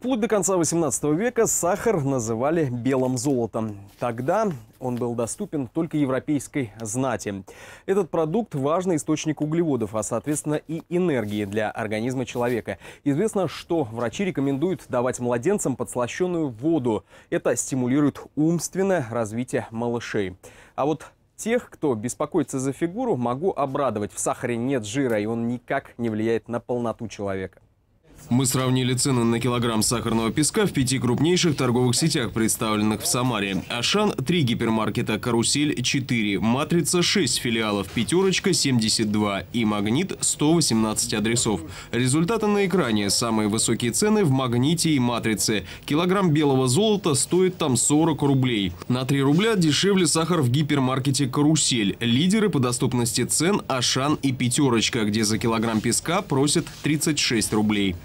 Вплоть до конца 18 века сахар называли белым золотом. Тогда он был доступен только европейской знати. Этот продукт – важный источник углеводов, а, соответственно, и энергии для организма человека. Известно, что врачи рекомендуют давать младенцам подслащенную воду. Это стимулирует умственное развитие малышей. А вот Тех, кто беспокоится за фигуру, могу обрадовать. В сахаре нет жира, и он никак не влияет на полноту человека. Мы сравнили цены на килограмм сахарного песка в пяти крупнейших торговых сетях, представленных в Самаре. «Ашан» – три гипермаркета, «Карусель» – 4, «Матрица» – 6 филиалов, «Пятерочка» – 72 и «Магнит» – 118 адресов. Результаты на экране. Самые высокие цены в «Магните» и «Матрице». Килограмм белого золота стоит там 40 рублей. На 3 рубля дешевле сахар в гипермаркете «Карусель». Лидеры по доступности цен «Ашан» и «Пятерочка», где за килограмм песка просят 36 рублей.